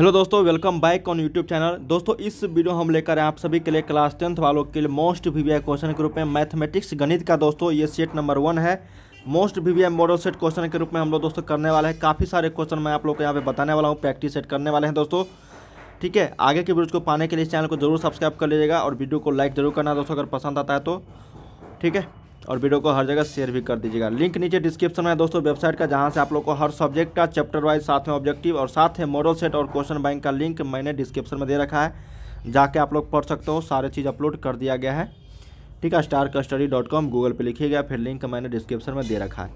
hello दोस्तों welcome back on YouTube channel दोस्तों इस वीडियो हम लेकर आए आप सभी के लिए क्लास टेंथ वालों के लिए मोस्ट वीवीआई क्वेश्चन के रूप में मैथमेटिक्स गणित का दोस्तों ये सेट नंबर वन है most VVI model set question के रूप में हम लोग दोस्तों करने वाले हैं काफ़ी सारे क्वेश्चन मैं आप लोग को यहाँ पे बताने वाला हूँ प्रैक्टिस सेट करने वाले हैं दोस्तों ठीक है आगे के वीडियो को पाने के लिए चैनल को जरूर सब्सक्राइब कर लीजिएगा और वीडियो को लाइक जरूर करना दोस्तों अगर पसंद आता है तो ठीक है और वीडियो को हर जगह शेयर भी कर दीजिएगा लिंक नीचे डिस्क्रिप्शन में दोस्तों वेबसाइट का जहाँ से आप लोग को हर सब्जेक्ट का चैप्टर वाइज साथ में ऑब्जेक्टिव और साथ में मॉडल सेट और क्वेश्चन बैंक का लिंक मैंने डिस्क्रिप्शन में दे रखा है जाके आप लोग पढ़ सकते हो सारे चीज़ अपलोड कर दिया गया है ठीक है star custody dot com Google पर लिखिएगा फिर लिंक मैंने डिस्क्रिप्शन में दे रखा है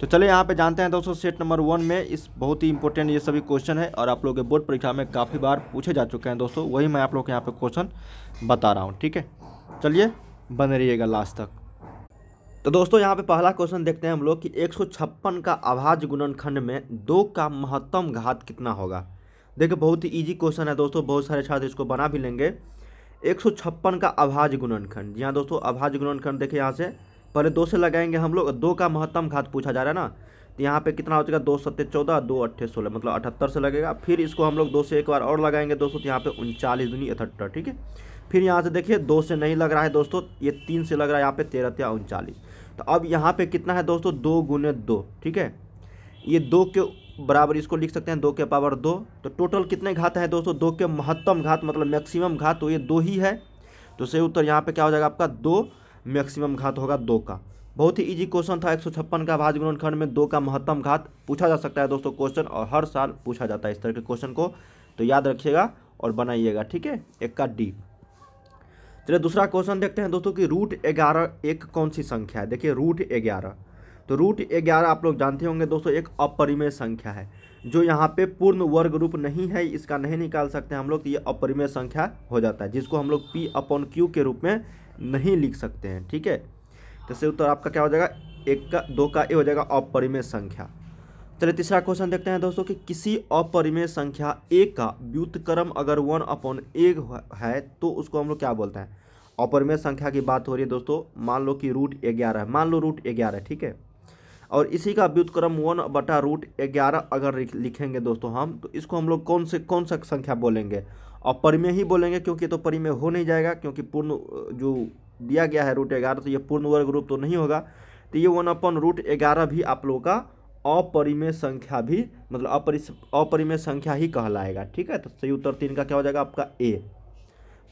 तो चलिए यहाँ पे जानते हैं दोस्तों सेट नंबर वन में इस बहुत ही इंपॉर्टेंट ये सभी क्वेश्चन है और आप लोग के बोर्ड परीक्षा में काफ़ी बार पूछे जा चुके हैं दोस्तों वही मैं आप लोग के यहाँ पर क्वेश्चन बता रहा हूँ ठीक है चलिए बने रहिएगा लास्ट तक तो दोस्तों यहाँ पे पहला क्वेश्चन देखते हैं हम लोग कि एक का अभाज्य गुणनखंड में दो का महत्तम घात कितना होगा देखिए बहुत ही इजी क्वेश्चन है दोस्तों बहुत सारे छात्र इसको बना भी लेंगे एक का अभाज्य गुणनखंड जी हाँ दोस्तों अभाज्य गुणनखंड देखिए यहाँ से पहले दो से लगाएंगे हम लोग दो का महत्तम घात पूछा जा रहा है ना तो यहाँ पे कितना हो जाएगा दो सत्ते चौदह दो अट्ठे सोलह मतलब अठहत्तर से लगेगा फिर इसको हम लोग दो से एक बार और लगाएंगे दोस्तों तो यहाँ पे उनचालीस दूनी अठहत्तर ठीक है फिर यहाँ से देखिए दो से नहीं लग रहा है दोस्तों ये तीन से लग रहा है यहाँ पे तेरह या उनचालीस तो अब यहाँ पे कितना है दोस्तों दो गुने दो ठीक है ये दो के बराबर इसको लिख सकते हैं दो के पावर दो तो टोटल कितने घात है दोस्तों दो के महत्तम घात मतलब मैक्सिमम घात तो ये दो ही है तो सही उत्तर यहाँ पे क्या हो जाएगा आपका दो मैक्सिमम घात होगा दो का बहुत ही इजी क्वेश्चन था एक का भाज खंड में दो का महत्तम घात पूछा जा सकता है दोस्तों क्वेश्चन और हर साल पूछा जाता है इस तरह के क्वेश्चन को तो याद रखिएगा और बनाइएगा ठीक है एक का डी चलिए दूसरा क्वेश्चन देखते हैं दोस्तों कि रूट ग्यारह एक कौन सी संख्या है देखिए रूट ग्यारह तो रूट ग्यारह आप लोग जानते होंगे दोस्तों एक अपरिमेय संख्या है जो यहाँ पे पूर्ण वर्ग रूप नहीं है इसका नहीं निकाल सकते हम लोग तो ये अपरिमेय संख्या हो जाता है जिसको हम लोग पी अपॉन क्यू के रूप में नहीं लिख सकते हैं ठीक है तो सही उत्तर आपका क्या हो जाएगा एक का दो का ए हो जाएगा अपरिमेय संख्या चलिए तीसरा क्वेश्चन देखते हैं दोस्तों कि किसी अपरिमेय संख्या ए का व्युतक्रम अगर वन अपॉन ए है तो उसको हम लोग क्या बोलते हैं अपरिमेय संख्या की बात हो रही है दोस्तों मान लो कि रूट ग्यारह मान लो रूट ग्यारह ठीक है और इसी का व्युतक्रम वन बटा रूट ग्यारह अगर लिखेंगे दोस्तों हम तो इसको हम लोग कौन से कौन सा संख्या बोलेंगे अपरिमेय ही बोलेंगे क्योंकि तो परिमेय हो नहीं जाएगा क्योंकि पूर्ण जो दिया गया है रूट ग्यारह तो ये पूर्ण वर्ग रूप तो नहीं होगा तो ये वन अपन रूट ग्यारह भी आप लोगों का अपरिमेय संख्या भी मतलब अपरिमेय संख्या ही कहलाएगा ठीक है तो सही उत्तर तीन का क्या हो जाएगा आपका ए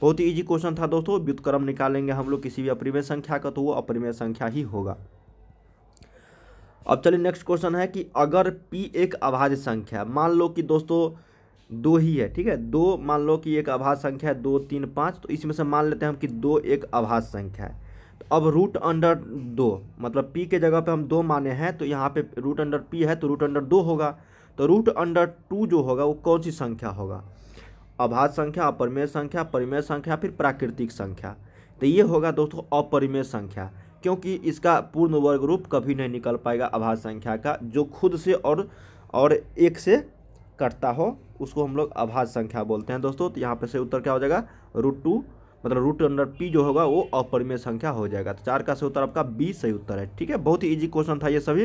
बहुत ही इजी क्वेश्चन था दोस्तों व्युतक्रम निकालेंगे हम लोग किसी भी अपरिमेय संख्या का तो वो अपरिमेय संख्या ही होगा अब चलिए नेक्स्ट क्वेश्चन है कि अगर पी एक अभाज्य संख्या मान लो कि दोस्तों दो ही है ठीक है दो मान लो कि एक अभाज्य संख्या है दो तीन पाँच तो इसमें से मान लेते हैं हम कि दो एक अभाज्य संख्या है अब रूट अंडर दो मतलब पी के जगह पे हम दो माने हैं तो यहाँ पे रूट अंडर पी है तो रूट अंडर दो होगा तो रूट अंडर टू जो होगा वो कौन सी संख्या होगा अभाज्य संख्या अपरिमेय संख्या परिमेय संख्या फिर प्राकृतिक संख्या तो ये होगा दोस्तों अपरिमेय संख्या क्योंकि इसका पूर्ण वर्ग रूप कभी नहीं निकल पाएगा अभाज्य संख्या का जो खुद से और और एक से कटता हो उसको हम लोग अभाज्य संख्या बोलते हैं दोस्तों तो यहाँ पर से उत्तर क्या हो जाएगा रूट टू मतलब रूट अंडर पी जो होगा वो अपरिमेय संख्या हो जाएगा तो चार का सही उत्तर आपका बी सही उत्तर है ठीक है बहुत ही ईजी क्वेश्चन था ये सभी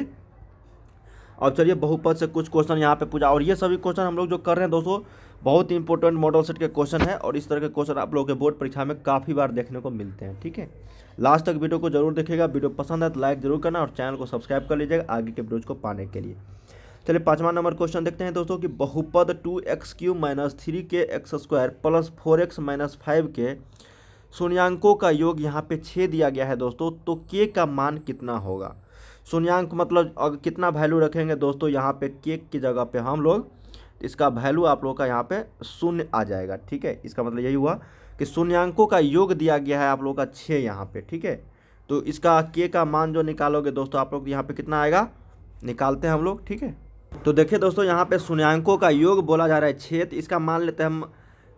अब चलिए बहुपद से कुछ क्वेश्चन यहाँ पे पूछा और ये सभी क्वेश्चन हम लोग जो कर रहे हैं दोस्तों बहुत ही इंपॉर्टेंट मॉडल सेट के क्वेश्चन है और इस तरह के क्वेश्चन आप लोगों के बोर्ड परीक्षा में काफ़ी बार देखने को मिलते हैं ठीक है लास्ट तक वीडियो को जरूर देखेगा वीडियो पसंद है तो लाइक जरूर करना और चैनल को सब्सक्राइब कर लीजिएगा आगे के वीडियोज को पाने के लिए चलिए पांचवा नंबर क्वेश्चन देखते हैं दोस्तों कि बहुपद two x cube minus three के x square plus four x minus five के शून्यांकों का योग यहाँ पे छः दिया गया है दोस्तों तो के का मान कितना होगा शून्यांक मतलब अगर कितना वैल्यू रखेंगे दोस्तों यहाँ पे केक की जगह पे हम लोग इसका वैल्यू आप लोग का यहाँ पे शून्य आ जाएगा ठीक है इसका मतलब यही हुआ कि शून्यांकों का योग दिया गया है आप लोग का छः यहाँ पे ठीक है तो इसका के का मान जो निकालोगे दोस्तों आप लोग यहाँ पे कितना आएगा निकालते हैं हम लोग ठीक है तो देखिए दोस्तों यहाँ पे शून्यांकों का योग बोला जा रहा है छेद इसका मान लेते हैं हम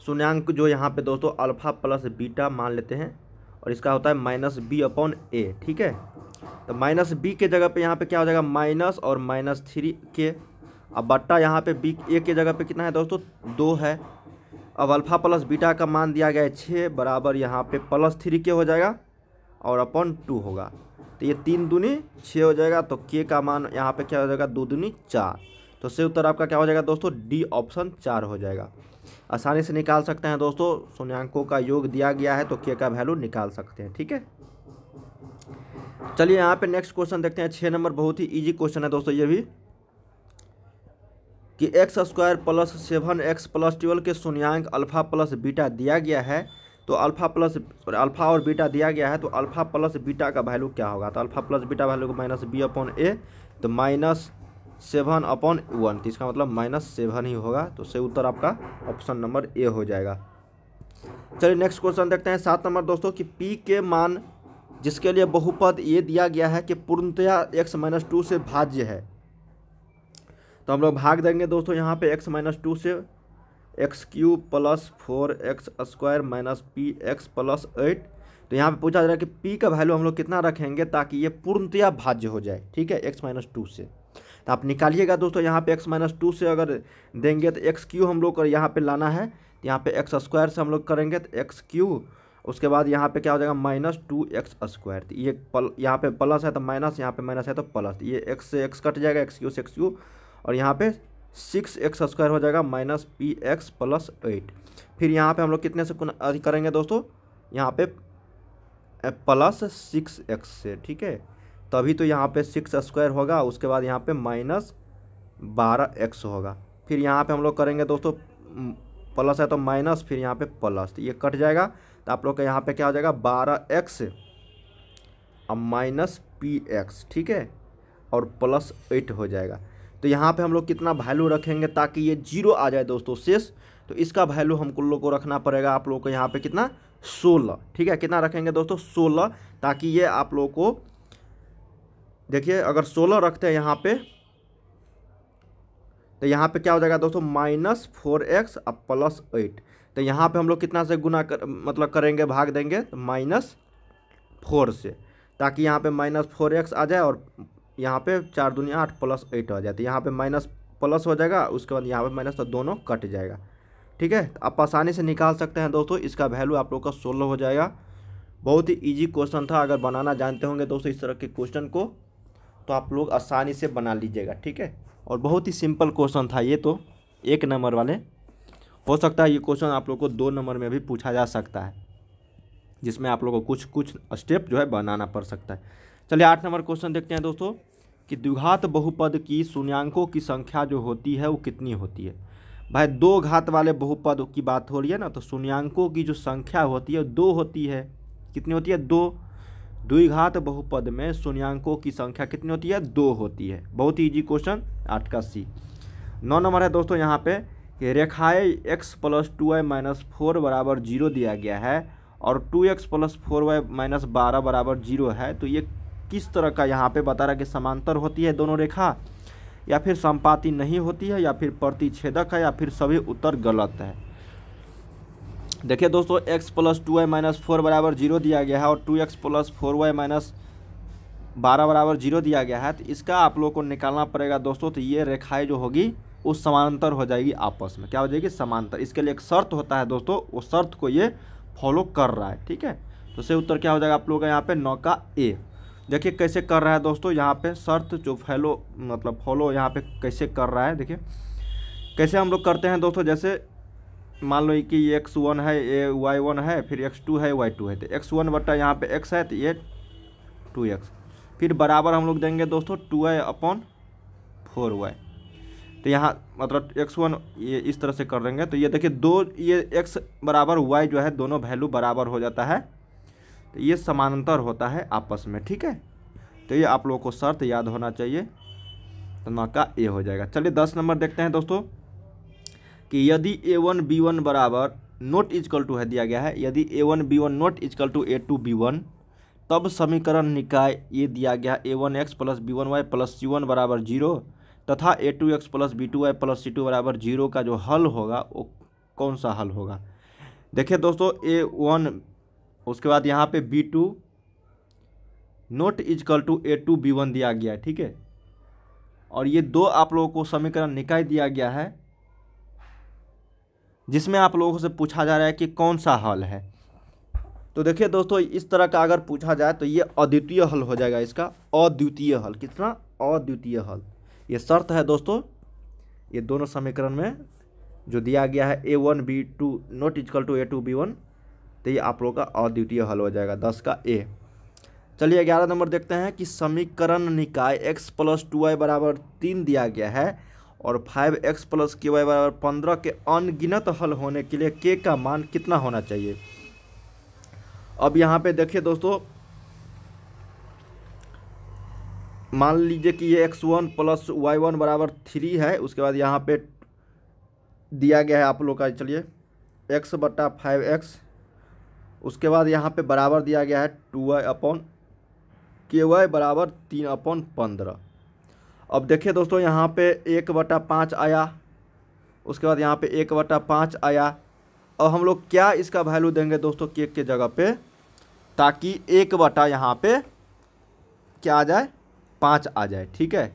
शून्यांक जो यहाँ पे दोस्तों अल्फा प्लस बीटा मान लेते हैं और इसका होता है माइनस बी अपॉन ए ठीक है तो माइनस बी के जगह पे यहाँ पे क्या हो जाएगा माइनस और माइनस थ्री के अब बट्टा यहाँ पे बी ए के जगह पे कितना है दोस्तों दो है अब अल्फ़ा प्लस बीटा का मान दिया गया है छः बराबर यहाँ पे प्लस थ्री के हो जाएगा और अपॉन टू होगा तो ये तीन दूनी छः हो जाएगा तो के का मान यहाँ पे क्या हो जाएगा दो दूनी चार तो सही उत्तर आपका क्या हो जाएगा दोस्तों डी ऑप्शन चार हो जाएगा आसानी से निकाल सकते हैं दोस्तों शून्यंकों का योग दिया गया है तो के का वैल्यू निकाल सकते हैं ठीक है चलिए यहाँ पे नेक्स्ट क्वेश्चन देखते हैं छः नंबर बहुत ही इजी क्वेश्चन है दोस्तों ये भी कि x square plus seven x plus twelve के शून्यंक अल्फा प्लस बीटा दिया गया है तो अल्फा प्लस सॉरी अल्फा और बीटा दिया गया है तो अल्फा प्लस बीटा का वैल्यू क्या होगा तो अल्फा प्लस बीटा वैल्यू को माइनस बी अपॉन ए तो माइनस सेवन अपॉन वन तो इसका मतलब माइनस सेवन ही होगा तो सही उत्तर आपका ऑप्शन नंबर ए हो जाएगा चलिए नेक्स्ट क्वेश्चन देखते हैं सात नंबर दोस्तों कि पी के मान जिसके लिए बहुपद ये दिया गया है कि पूर्णतया एक्स माइनस टू से भाज्य है तो हम लोग भाग देंगे दोस्तों यहाँ पे एक्स माइनस टू से x cube plus four x square minus P x plus eight तो यहाँ पे पूछा जा रहा है कि पी का वैल्यू हम लोग कितना रखेंगे ताकि ये पूर्णतया भाज्य हो जाए ठीक है एक्स माइनस टू से तो आप निकालिएगा दोस्तों यहाँ पे एक्स माइनस टू से अगर देंगे तो एक्स क्यू हम लोग यहाँ पे लाना है तो यहाँ पे एक्स स्क्वायर से हम लोग करेंगे तो एक्स क्यू उसके बाद यहाँ पे क्या हो जाएगा माइनस टू एक्स स्क्वायर तो ये पल यहाँ पे प्लस है तो माइनस यहाँ पे माइनस है तो प्लस तो ये एक्स से एक्स कट जाएगा एक्स क्यू से एक्स क्यू और यहाँ पे सिक्स एक्स स्क्वायर हो जाएगा minus P x plus eight फिर यहाँ पे हम लोग कितने से करेंगे दोस्तों यहाँ पे प्लस सिक्स एक्स से ठीक है तभी तो यहाँ पे सिक्स स्क्वायर होगा उसके बाद यहाँ पे माइनस बारह एक्स होगा फिर यहाँ पे हम लोग करेंगे दोस्तों प्लस है तो माइनस फिर यहाँ पे प्लस तो ये कट जाएगा तो आप लोग का यहाँ पे क्या हो जाएगा बारह एक्स और माइनस पी एक्स ठीक है और प्लस एट हो जाएगा तो यहाँ पे हम लोग कितना वैल्यू रखेंगे ताकि ये जीरो आ जाए दोस्तों शेष तो इसका वैल्यू हम लोग को रखना पड़ेगा आप लोगों को यहाँ पे कितना सोलह ठीक है कितना रखेंगे दोस्तों सोलह ताकि ये आप लोग को देखिए अगर सोलह रखते हैं यहाँ पे तो यहाँ पे क्या हो जाएगा दोस्तों माइनस फोर एक्स और प्लस एट तो यहाँ पे हम लोग कितना से गुना कर मतलब करेंगे भाग देंगे तो माइनस फोर से ताकि यहाँ पे माइनस फोर एक्स आ जाए और यहाँ पे चार दुनिया आठ प्लस एट हो जाती है यहाँ पे माइनस प्लस हो जाएगा उसके बाद यहाँ पे माइनस तो दोनों कट जाएगा ठीक है तो आप आसानी से निकाल सकते हैं दोस्तों इसका वैल्यू आप लोग का सोलह हो जाएगा बहुत ही इजी क्वेश्चन था अगर बनाना जानते होंगे दोस्तों इस तरह के क्वेश्चन को तो आप लोग आसानी से बना लीजिएगा ठीक है और बहुत ही सिंपल क्वेश्चन था ये तो एक नंबर वाले हो सकता है ये क्वेश्चन आप लोग को दो नंबर में भी पूछा जा सकता है जिसमें आप लोग को कुछ कुछ स्टेप जो है बनाना पड़ सकता है चलिए आठ नंबर क्वेश्चन देखते हैं दोस्तों कि द्विघात बहुपद की शून्यांकों की संख्या जो होती है वो कितनी होती है भाई दो घात वाले बहुपद की बात हो रही है ना तो शून्यांकों की जो संख्या होती है दो होती है कितनी होती है दो द्विघात बहुपद में शून्यांकों की संख्या कितनी होती है दो होती है बहुत ही ईजी क्वेश्चन आठ का सी नौ नंबर है दोस्तों यहाँ पे कि रेखाएँ x plus two y minus four बराबर जीरो दिया गया है और two x plus four y minus बारह बराबर जीरो है तो ये किस तरह का यहाँ पे बता रहा है कि समांतर होती है दोनों रेखा या फिर संपाति नहीं होती है या फिर प्रतिच्छेदक है या फिर सभी उत्तर गलत है देखिए दोस्तों x plus two y minus four बराबर जीरो दिया गया है और two x plus four y minus बारह बराबर जीरो दिया गया है तो इसका आप लोग को निकालना पड़ेगा दोस्तों तो ये रेखाएं जो होगी वो समांतर हो जाएगी आपस में क्या हो जाएगी समांतर इसके लिए एक शर्त होता है दोस्तों वो शर्त को ये फॉलो कर रहा है ठीक है तो सही उत्तर क्या हो जाएगा आप लोग का यहाँ पे नौ का ए देखिए कैसे कर रहा है दोस्तों यहाँ पे शर्त जो फैलो मतलब फॉलो यहाँ पे कैसे कर रहा है देखिए कैसे हम लोग करते हैं दोस्तों जैसे मान लो कि एक्स वन है ये वाई वन है फिर एक्स टू है वाई टू है तो एक्स वन बट्टा यहाँ पे एक्स है तो ये टू एक्स फिर बराबर हम लोग देंगे दोस्तों two y upon four y तो यहाँ मतलब एक्स वन ये इस तरह से कर देंगे तो ये देखिए दो ये एक्स बराबर वाई जो है दोनों वैल्यू बराबर हो जाता है तो ये समानांतर होता है आपस में ठीक है तो ये आप लोगों को शर्त याद होना चाहिए तो नौका ए हो जाएगा चलिए दस नंबर देखते हैं दोस्तों कि यदि ए वन बी वन बराबर नोट इजकल टू है दिया गया है यदि A one B one not equal to A two B one तब समीकरण निकाय ये दिया गया A one x plus B one y plus C one बराबर जीरो तथा A two x plus B two y plus C two बराबर zero का जो हल होगा वो कौन सा हल होगा देखिए दोस्तों ए वन उसके बाद यहाँ पे B two not equal to A two B one दिया गया है ठीक है और ये दो आप लोगों को समीकरण निकाय दिया गया है जिसमें आप लोगों से पूछा जा रहा है कि कौन सा हल है तो देखिए दोस्तों इस तरह का अगर पूछा जाए तो ये अद्वितीय हल हो जाएगा इसका अद्वितीय हल कितना अद्वितीय हल ये शर्त है दोस्तों ये दोनों समीकरण में जो दिया गया है A one B two not equal to A two B one तो ये आप लोग का अद्वितीय हल हो जाएगा दस का ए चलिए ग्यारह नंबर देखते हैं कि समीकरण निकाय एक्स प्लस टू वाई बराबर तीन दिया गया है और five x plus k y बराबर पंद्रह के अनगिनत हल होने के लिए के का मान कितना होना चाहिए अब यहाँ पे देखिए दोस्तों मान लीजिए कि ये x one plus y one बराबर थ्री है उसके बाद यहाँ पे दिया गया है आप लोग का चलिए एक्स बट्टा फाइव एक्स उसके बाद यहाँ पे बराबर दिया गया है two y upon k y बराबर तीन अपॉन पंद्रह अब देखिए दोस्तों यहाँ पे एक बटा पाँच आया उसके बाद यहाँ पे एक बटा पाँच आया अब हम लोग क्या इसका वैल्यू देंगे दोस्तों केक के जगह पे ताकि एक बटा यहाँ पे क्या आ जाए पाँच आ जाए ठीक है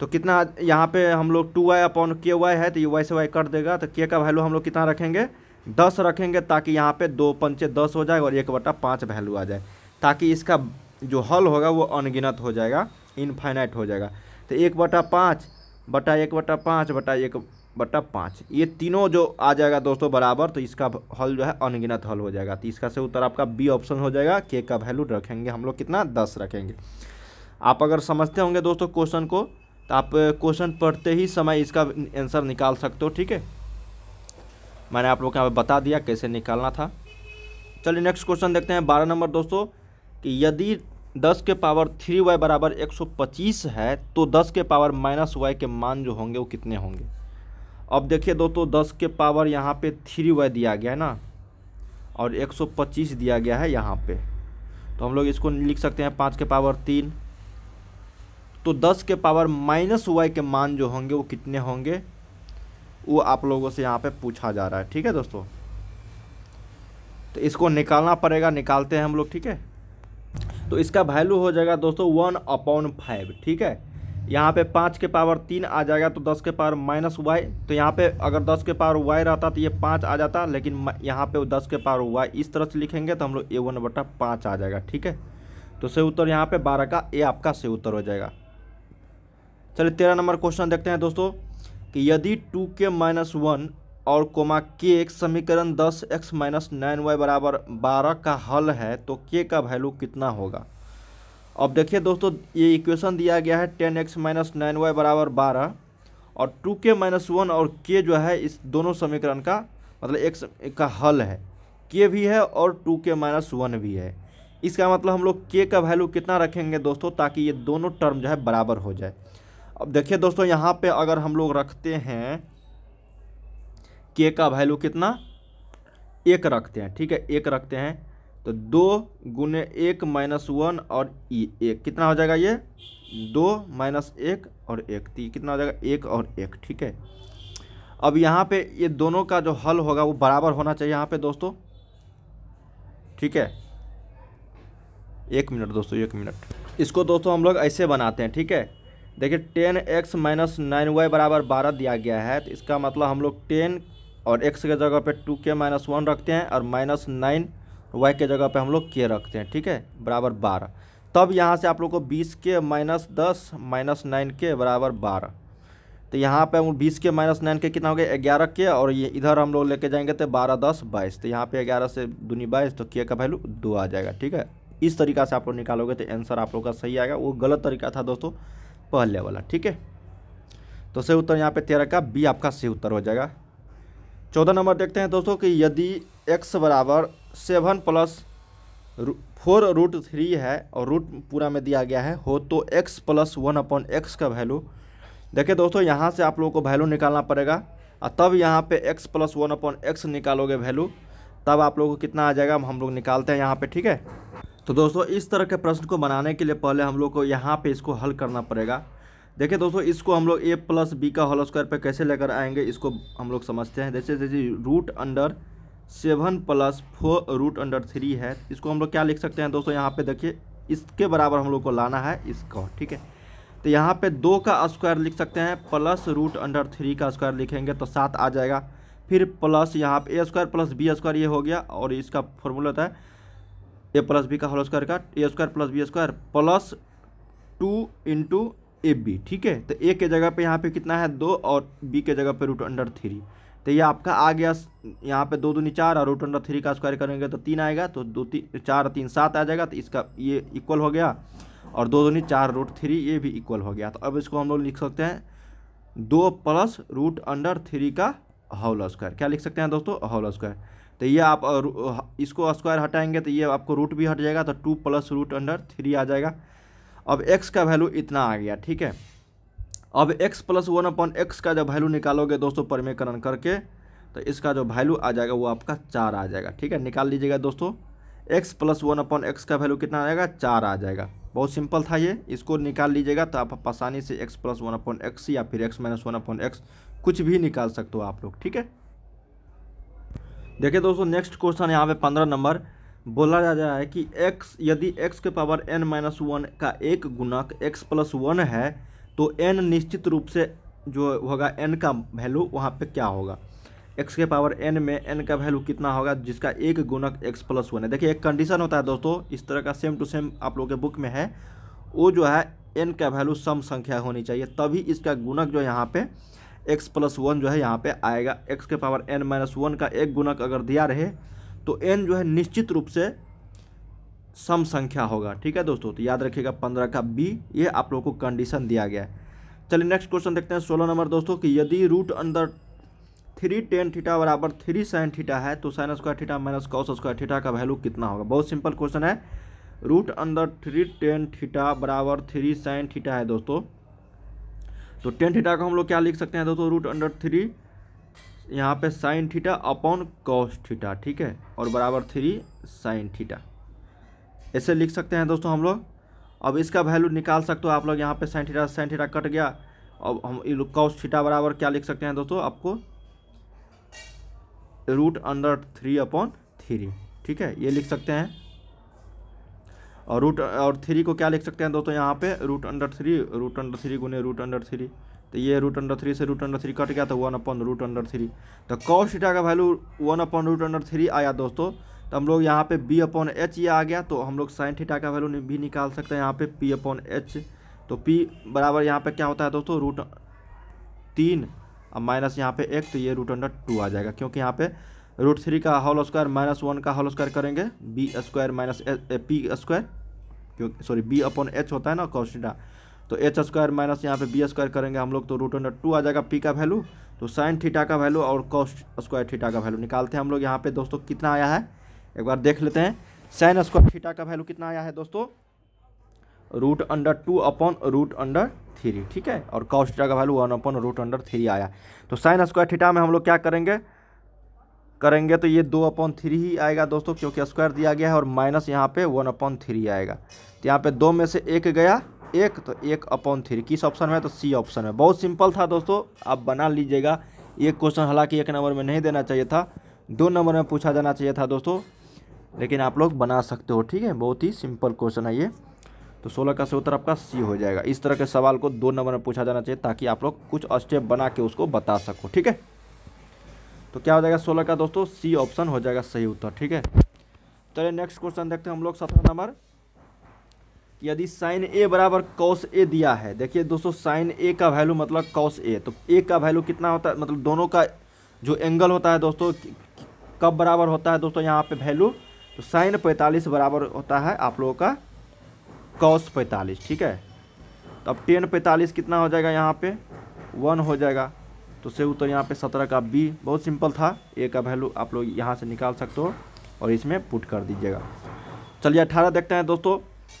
तो कितना यहाँ पे हम लोग two y upon k y है तो ये वाई से वाई कट देगा तो के का वैल्यू हम लोग कितना रखेंगे दस रखेंगे ताकि यहाँ पे दो पंचे दस हो जाए और एक बटा पाँच वैल्यू आ जाए ताकि इसका जो हल होगा वो अनगिनत हो जाएगा इनफाइनाइट हो जाएगा तो एक बटा पाँच बटा एक बटा पाँच बटा एक बटा पाँच ये तीनों जो आ जाएगा दोस्तों बराबर तो इसका हल जो है अनगिनत हल हो जाएगा तो इसका से उत्तर आपका बी ऑप्शन हो जाएगा के का वैल्यू रखेंगे हम लोग कितना दस रखेंगे आप अगर समझते होंगे दोस्तों क्वेश्चन को तो आप क्वेश्चन पढ़ते ही समय इसका आंसर निकाल सकते हो ठीक है मैंने आप लोग को यहाँ पर बता दिया कैसे निकालना था चलिए नेक्स्ट क्वेश्चन देखते हैं बारह नंबर दोस्तों कि यदि दस के पावर थ्री वाई बराबर एक सौ पच्चीस है तो दस के पावर माइनस वाई के मान जो होंगे वो कितने होंगे अब देखिए दोस्तों दस के पावर यहाँ पे थ्री वाई दिया गया है ना और एक सौ पच्चीस दिया गया है यहाँ पे तो हम लोग इसको लिख सकते हैं पाँच के पावर तीन तो दस के पावर माइनस वाई के मान जो होंगे वो कितने होंगे वो आप लोगों से यहाँ पे पूछा जा रहा है ठीक है दोस्तों तो इसको निकालना पड़ेगा निकालते हैं हम लोग ठीक है तो इसका वैल्यू हो जाएगा दोस्तों वन अपॉन फाइव ठीक है यहाँ पे पाँच के पावर तीन आ जाएगा तो दस के पावर माइनस वाई तो यहाँ पे अगर दस के पावर वाई रहता तो ये पाँच आ जाता लेकिन यहाँ पे दस के पावर वाई इस तरह से लिखेंगे तो हम लोग ए वन बटा पाँच आ जाएगा ठीक है तो सही उत्तर यहाँ पे बारह का ए आपका सही उत्तर हो जाएगा चलिए तेरह नंबर क्वेश्चन देखते हैं दोस्तों कि यदि टू के माइनस वन और कोमा के एक समीकरण दस एक्स माइनस नाइन वाई बराबर बारह का हल है तो के का वैल्यू कितना होगा अब देखिए दोस्तों ये इक्वेशन दिया गया है ten x minus nine y बराबर बारह और टू के माइनस वन और के जो है इस दोनों समीकरण का मतलब एक्स का हल है के भी है और टू के माइनस वन भी है इसका मतलब हम लोग के का वैल्यू कितना रखेंगे दोस्तों ताकि ये दोनों टर्म जो है बराबर हो जाए अब देखिए दोस्तों यहाँ पे अगर हम लोग रखते हैं के का वैल्यू कितना एक रखते हैं ठीक है एक रखते हैं तो दो गुने एक माइनस वन और ई e एक कितना हो जाएगा ये दो माइनस एक और एक ती तो कितना हो जाएगा एक और एक ठीक है अब यहाँ पे ये दोनों का जो हल होगा वो बराबर होना चाहिए यहाँ पे दोस्तों ठीक है एक मिनट दोस्तों एक मिनट इसको दोस्तों हम लोग ऐसे बनाते हैं ठीक है देखिए ten x minus nine y बराबर बारह दिया गया है तो इसका मतलब हम लोग टेन और एक्स के जगह पे टू के माइनस वन रखते हैं और माइनस नाइन वाई के जगह पे हम लोग के रखते हैं ठीक है बराबर बारह तब यहाँ से आप लोग को बीस के माइनस दस माइनस नाइन के बराबर बारह तो यहाँ पे हम बीस के माइनस नाइन के कितना हो गया ग्यारह के और ये इधर हम लोग लेके जाएंगे तो बारह दस बाईस तो यहाँ पर ग्यारह से दूनी बाईस तो के का वैल्यू दो आ जाएगा ठीक है इस तरीका से आप लोग निकालोगे तो आंसर आप लोग का सही आएगा वो गलत तरीका था दोस्तों पहले वाला ठीक है तो सही उत्तर यहाँ पे तेरह का बी आपका सही उत्तर हो जाएगा चौदह नंबर देखते हैं दोस्तों कि यदि एक्स बराबर seven plus four root three है और रूट पूरा में दिया गया है हो तो x plus one upon x का वैल्यू देखिए दोस्तों यहाँ से आप लोगों को वैल्यू निकालना पड़ेगा और तब यहाँ पे X plus one upon X निकालोगे वैल्यू तब आप लोगों को कितना आ जाएगा हम लोग निकालते हैं यहाँ पे ठीक है तो दोस्तों इस तरह के प्रश्न को बनाने के लिए पहले हम लोग को यहाँ पे इसको हल करना पड़ेगा देखिए दोस्तों इसको हम लोग ए प्लस बी का होल स्क्वायर पर कैसे लेकर आएंगे इसको हम लोग समझते हैं जैसे जैसे root under seven plus four root under three है इसको हम लोग क्या लिख सकते हैं दोस्तों यहाँ पे देखिए इसके बराबर हम लोग को लाना है इसको ठीक है तो यहाँ पे दो का स्क्वायर लिख सकते हैं प्लस रूट अंडर थ्री का स्क्वायर लिखेंगे तो सात आ जाएगा फिर प्लस यहाँ पे A square plus B square ये हो गया और इसका फॉर्मूला होता है ए प्लस बी का होल स्क्वायर का A square plus B square plus two into A B ठीक है तो ए के जगह पे यहाँ पे कितना है दो और बी के जगह पे रूट अंडर थ्री तो ये आपका आ गया यहाँ पे दो दूनी चार और रूट अंडर थ्री का स्क्वायर करेंगे तो तीन आएगा तो दो तीन चार तीन सात आ जाएगा तो इसका ये इक्वल हो गया और दो दूनी चार रूट थ्री ये भी इक्वल हो गया तो अब इसको हम लोग लिख सकते हैं दो प्लस रूट अंडर थ्री का होल स्क्वायर क्या लिख सकते हैं दोस्तों होल स्क्वायर तो ये आप इसको स्क्वायर हटाएंगे तो ये आपको रूट भी हट जाएगा तो two plus root under three आ जाएगा अब एक्स का वैल्यू इतना आ गया ठीक है अब X plus one upon x का जब वैल्यू निकालोगे दोस्तों परमेकरण करके तो इसका जो वैल्यू आ जाएगा वो आपका चार आ जाएगा ठीक है निकाल लीजिएगा दोस्तों X plus one upon x का वैल्यू कितना आ जाएगा चार आ जाएगा बहुत सिंपल था ये इसको निकाल लीजिएगा तो आप आसानी से X plus one upon X या फिर X minus one upon X कुछ भी निकाल सकते हो आप लोग ठीक है देखिए दोस्तों नेक्स्ट क्वेश्चन यहाँ पे पंद्रह नंबर बोला जा रहा है कि x यदि x के पावर n माइनस वन का एक गुणक x प्लस वन है तो n निश्चित रूप से जो होगा n का वैल्यू वहाँ पे क्या होगा x के पावर n में n का वैल्यू कितना होगा जिसका एक गुणक x प्लस वन है देखिए एक कंडीशन होता है दोस्तों इस तरह का सेम टू सेम आप लोगों के बुक में है वो जो है एन का वैल्यू सम संख्या होनी चाहिए तभी इसका गुणक जो यहाँ पे एक्स प्लस वन जो है यहाँ पे आएगा एक्स के पावर एन माइनस वन का एक गुणक अगर दिया रहे तो एन जो है निश्चित रूप से सम संख्या होगा ठीक है दोस्तों तो याद रखिएगा पंद्रह का बी ये आप लोगों को कंडीशन दिया गया है चलिए नेक्स्ट क्वेश्चन देखते हैं सोलह नंबर दोस्तों कि यदि रूट अंदर थ्री टेन थीटा बराबर थ्री साइन थीटा है तो sine square theta minus cos square theta का वैल्यू कितना होगा बहुत सिंपल क्वेश्चन है रूट अंदर थ्री टेन थीटा बराबर थ्री साइन थीटा है दोस्तों तो टेन थीटा को हम लोग क्या लिख सकते हैं दोस्तों रूट अंडर थ्री यहाँ पे sine theta upon cos theta ठीक है और बराबर थ्री साइन थीटा ऐसे लिख सकते हैं दोस्तों हम लोग अब इसका वैल्यू निकाल सकते हो आप लोग यहाँ पे sine theta sine theta cut गया अब हम कॉस थीटा बराबर क्या लिख सकते हैं दोस्तों आपको root under three upon three ठीक है ये लिख सकते हैं और रूट और थ्री को क्या लिख सकते हैं दोस्तों यहाँ पे root under three root under three गुने रूट अंडर थ्री तो ये रूट अंडर थ्री से रूट अंडर थ्री कट गया तो one upon root under three तो कॉस थीटा का value one upon root under three आया दोस्तों तो हम लोग यहाँ पे बी अपॉन एच ये आ गया तो हम लोग साइन थीटा का वैल्यू भी निकाल सकते हैं यहाँ पे पी अपॉन एच तो पी बराबर यहाँ पे क्या होता है दोस्तों रूट तीन और माइनस यहाँ पे एक तो ये रूट अंडर टू आ जाएगा क्योंकि यहाँ पे रूट थ्री का होल स्क्वायर माइनस वन का होल स्क्वायर करेंगे B square minus P square क्योंकि सॉरी बी अपॉन एच होता है ना कॉस्टा तो एच स्क्वायर माइनस यहाँ पे बी स्क्वायर करेंगे हम लोग तो रूट अंडर टू आ जाएगा पी का वैल्यू तो साइन थीटा का वैल्यू और कॉस्ट स्क्वायर थीटा का वैल्यू निकालते हैं हम लोग यहाँ पे दोस्तों कितना आया है एक बार देख लेते हैं साइन स्क्वायर थीटा का वैल्यू कितना आया है दोस्तों root under two upon root under three ठीक है और कॉस्ट का value one upon root under three आया तो साइन स्क्वायर थीटा में हम लोग क्या करेंगे करेंगे तो ये दो अपॉन थ्री ही आएगा दोस्तों क्योंकि स्क्वायर दिया गया है और माइनस यहाँ पे वन अपॉन थ्री आएगा तो यहाँ पे दो में से एक गया एक तो एक अपॉन थ्री किस ऑप्शन में तो सी ऑप्शन में बहुत सिंपल था दोस्तों आप बना लीजिएगा एक क्वेश्चन हालांकि एक नंबर में नहीं देना चाहिए था दो नंबर में पूछा जाना चाहिए था दोस्तों लेकिन आप लोग बना सकते हो ठीक है बहुत ही सिंपल क्वेश्चन है ये तो सोलह का से उत्तर आपका सी हो जाएगा इस तरह के सवाल को दो नंबर में पूछा जाना चाहिए ताकि आप लोग कुछ स्टेप बना के उसको बता सको ठीक है तो क्या हो जाएगा सोलह का दोस्तों सी ऑप्शन हो जाएगा सही उत्तर ठीक है चलिए नेक्स्ट क्वेश्चन देखते हैं हम लोग सत्रह नंबर यदि साइन ए बराबर कौश ए दिया है देखिए दोस्तों साइन ए का वैल्यू मतलब कौश ए तो ए का वैल्यू कितना होता है मतलब दोनों का जो एंगल होता है दोस्तों कब बराबर होता है दोस्तों यहाँ पे वैल्यू तो साइन पैंतालीस बराबर होता है आप लोगों का कौश पैंतालीस ठीक है तो अब टेन पैंतालीस कितना हो जाएगा यहाँ पर वन हो जाएगा तो सही उत्तर यहाँ पे सत्रह का बी बहुत सिंपल था ए का वैल्यू आप लोग यहाँ से निकाल सकते हो और इसमें पुट कर दीजिएगा चलिए अट्ठारह देखते हैं दोस्तों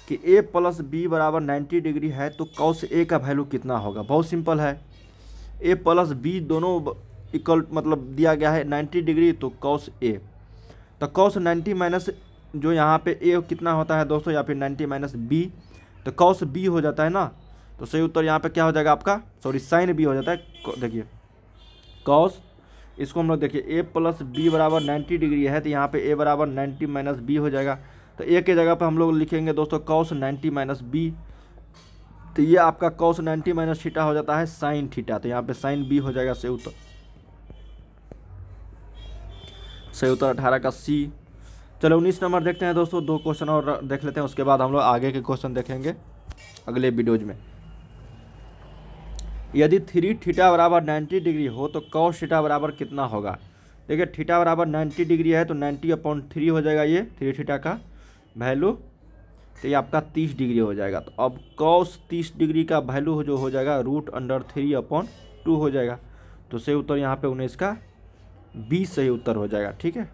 कि ए प्लस बी बराबर नाइन्टी डिग्री है तो कौश ए का वैल्यू कितना होगा बहुत सिंपल है ए प्लस बी दोनों इक्वल मतलब दिया गया है नाइन्टी डिग्री तो कौश ए तो कौश नाइन्टी माइनस जो यहाँ पे ए कितना होता है दोस्तों या फिर नाइन्टी माइनस बी तो कौश बी हो जाता है ना तो सही उत्तर यहाँ पे क्या हो जाएगा आपका सॉरी साइन बी हो जाता है देखिए कॉस इसको हम लोग देखिए ए प्लस बी बराबर नाइन्टी डिग्री है तो यहाँ पे ए बराबर नाइन्टी माइनस बी हो जाएगा तो ए के जगह पे हम लोग लिखेंगे दोस्तों कॉस नाइन्टी माइनस बी तो ये आपका कॉस नाइन्टी माइनस थीटा हो जाता है साइन थीटा तो यहाँ पे साइन बी हो जाएगा सही उत्तर सही उत्तर अठारह का सी चलो उन्नीस नंबर देखते हैं दोस्तों दो क्वेश्चन और देख लेते हैं उसके बाद हम लोग आगे के क्वेश्चन देखेंगे अगले वीडियोज में यदि थ्री थीटा बराबर नाइन्टी डिग्री हो तो कौश थीटा बराबर कितना होगा देखिए थीटा बराबर नाइन्टी डिग्री है तो नाइन्टी अपॉन थ्री हो जाएगा ये थ्री थीटा का वैल्यू तो ये आपका तीस डिग्री हो जाएगा तो अब कौश तीस डिग्री का वैल्यू जो हो जाएगा root under three upon two हो जाएगा तो सही उत्तर यहाँ पे उन्हें इसका बी सही उत्तर हो जाएगा ठीक है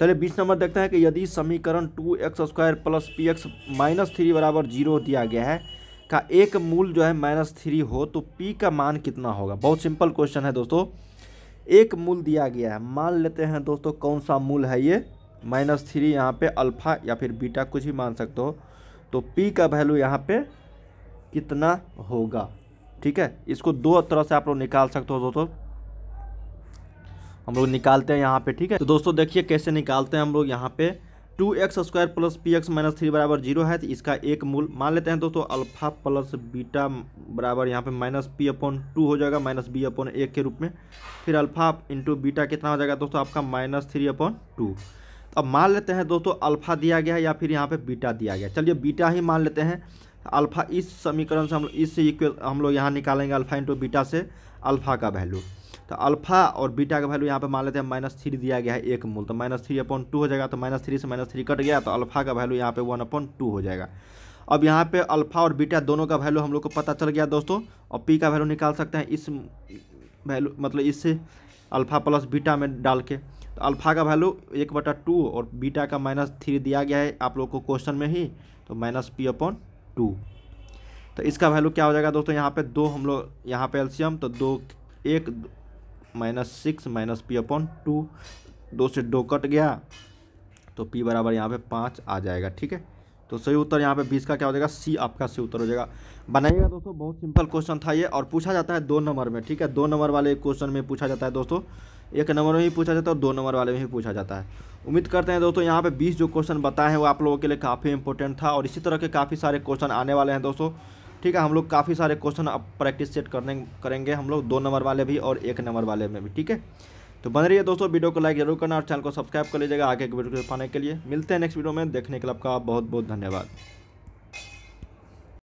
चलिए बीस नंबर देखते हैं कि यदि समीकरण two X square plus P X minus three बराबर जीरो दिया गया है का एक मूल जो है माइनस थ्री हो तो पी का मान कितना होगा बहुत सिंपल क्वेश्चन है दोस्तों एक मूल दिया गया है मान लेते हैं दोस्तों कौन सा मूल है ये माइनस थ्री यहाँ पे अल्फ़ा या फिर बीटा कुछ भी मान सकते हो तो पी का वैल्यू यहाँ पे कितना होगा ठीक है इसको दो तरह से आप लोग निकाल सकते हो दोस्तों हम लोग निकालते हैं यहाँ पे ठीक है तो दोस्तों देखिए कैसे निकालते हैं हम लोग यहाँ पे two X square plus P X minus three बराबर जीरो है तो इसका एक मूल मान लेते हैं दोस्तों अल्फा प्लस बीटा बराबर यहाँ पे माइनस पी अपॉन टू हो जाएगा माइनस बी अपॉन एक के रूप में फिर अल्फा इंटू बीटा कितना हो जाएगा दोस्तों आपका माइनस थ्री अपॉन टू अब मान लेते हैं दोस्तों अल्फा दिया गया है या फिर यहाँ पर बीटा दिया गया चलिए बीटा ही मान लेते हैं अल्फा इस समीकरण से हम इस हम लोग यहाँ निकालेंगे अल्फा इंटू बीटा से अल्फा का वैल्यू तो अल्फा और बीटा का वैल्यू यहाँ पे मान लेते हैं माइनस थ्री दिया गया है एक मूल तो माइनस थ्री अपॉन टू हो जाएगा तो माइनस थ्री से माइनस थ्री कट गया तो अल्फा का वैल्यू यहाँ पे वन अपॉन टू हो जाएगा अब यहाँ पे अल्फा और बीटा दोनों का वैल्यू हम लोग को पता चल गया दोस्तों और पी का वैल्यू निकाल सकते हैं इस वैल्यू मतलब इस अल्फा प्लस बीटा में डाल के तो अल्फा का वैल्यू एक बटा टू और बीटा का माइनस थ्री दिया गया है आप लोग को क्वेश्चन में ही तो माइनस पी अपॉन टू तो इसका वैल्यू क्या हो जाएगा दोस्तों यहाँ पे दो हम लोग यहाँ पे एल्शियम तो दो एक minus six minus P upon two दो से दो कट गया तो पी बराबर यहाँ पे पाँच आ जाएगा ठीक है तो सही उत्तर यहाँ पे बीस का क्या हो जाएगा सी आपका सही उत्तर हो जाएगा बनाइएगा दोस्तों बहुत सिंपल क्वेश्चन था ये और पूछा जाता है दो नंबर में ठीक है दो नंबर वाले क्वेश्चन में पूछा जाता है दोस्तों एक नंबर में भी पूछा जाता है और दो नंबर वाले में भी पूछा जाता है उम्मीद करते हैं दोस्तों यहाँ पे बीस जो क्वेश्चन बताए हैं वो आप लोगों के लिए काफ़ी इंपॉर्टेंट था और इसी तरह के काफ़ी सारे क्वेश्चन आने वाले हैं दोस्तों ठीक है हम लोग काफ़ी सारे क्वेश्चन अब प्रैक्टिस सेट करने करेंगे हम लोग दो नंबर वाले भी और एक नंबर वाले में भी ठीक है तो बन रही है दोस्तों वीडियो को लाइक जरूर करना और चैनल को सब्सक्राइब कर लीजिएगा आगे के वीडियो को पाने के लिए मिलते हैं नेक्स्ट वीडियो में देखने के लिए आपका बहुत बहुत धन्यवाद